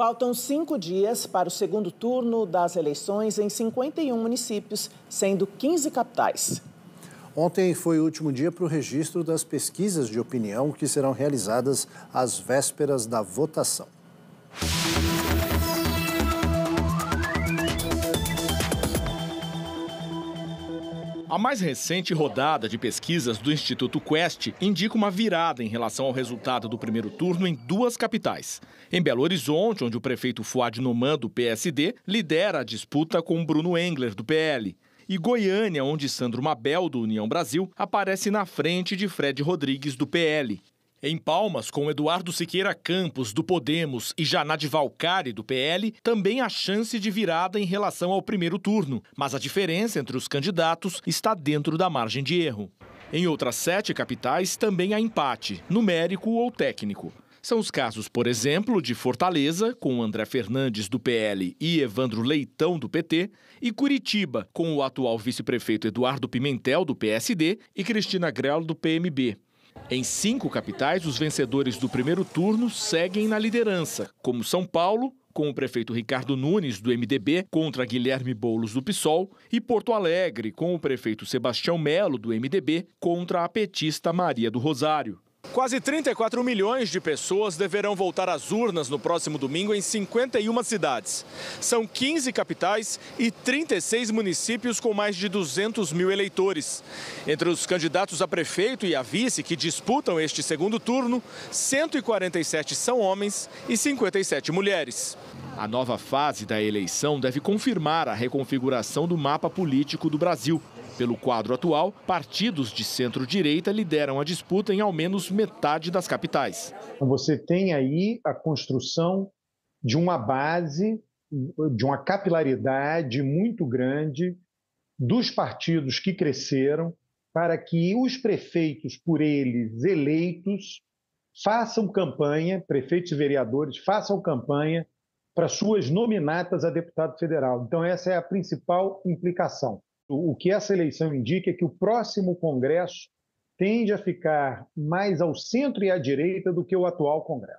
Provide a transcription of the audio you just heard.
Faltam cinco dias para o segundo turno das eleições em 51 municípios, sendo 15 capitais. Ontem foi o último dia para o registro das pesquisas de opinião que serão realizadas às vésperas da votação. A mais recente rodada de pesquisas do Instituto Quest indica uma virada em relação ao resultado do primeiro turno em duas capitais. Em Belo Horizonte, onde o prefeito Fuad Noman, do PSD, lidera a disputa com Bruno Engler, do PL. E Goiânia, onde Sandro Mabel, do União Brasil, aparece na frente de Fred Rodrigues, do PL. Em Palmas, com Eduardo Siqueira Campos, do Podemos, e Janad Valcari, do PL, também há chance de virada em relação ao primeiro turno, mas a diferença entre os candidatos está dentro da margem de erro. Em outras sete capitais também há empate, numérico ou técnico. São os casos, por exemplo, de Fortaleza, com André Fernandes do PL e Evandro Leitão do PT, e Curitiba, com o atual vice-prefeito Eduardo Pimentel do PSD e Cristina Grelo do PMB. Em cinco capitais, os vencedores do primeiro turno seguem na liderança, como São Paulo, com o prefeito Ricardo Nunes, do MDB, contra Guilherme Boulos, do PSOL, e Porto Alegre, com o prefeito Sebastião Melo, do MDB, contra a petista Maria do Rosário. Quase 34 milhões de pessoas deverão voltar às urnas no próximo domingo em 51 cidades. São 15 capitais e 36 municípios com mais de 200 mil eleitores. Entre os candidatos a prefeito e a vice que disputam este segundo turno, 147 são homens e 57 mulheres. A nova fase da eleição deve confirmar a reconfiguração do mapa político do Brasil. Pelo quadro atual, partidos de centro-direita lideram a disputa em ao menos metade das capitais. Então, você tem aí a construção de uma base, de uma capilaridade muito grande dos partidos que cresceram para que os prefeitos por eles eleitos façam campanha, prefeitos e vereadores façam campanha para suas nominatas a deputado federal. Então, essa é a principal implicação o que essa eleição indica é que o próximo Congresso tende a ficar mais ao centro e à direita do que o atual Congresso.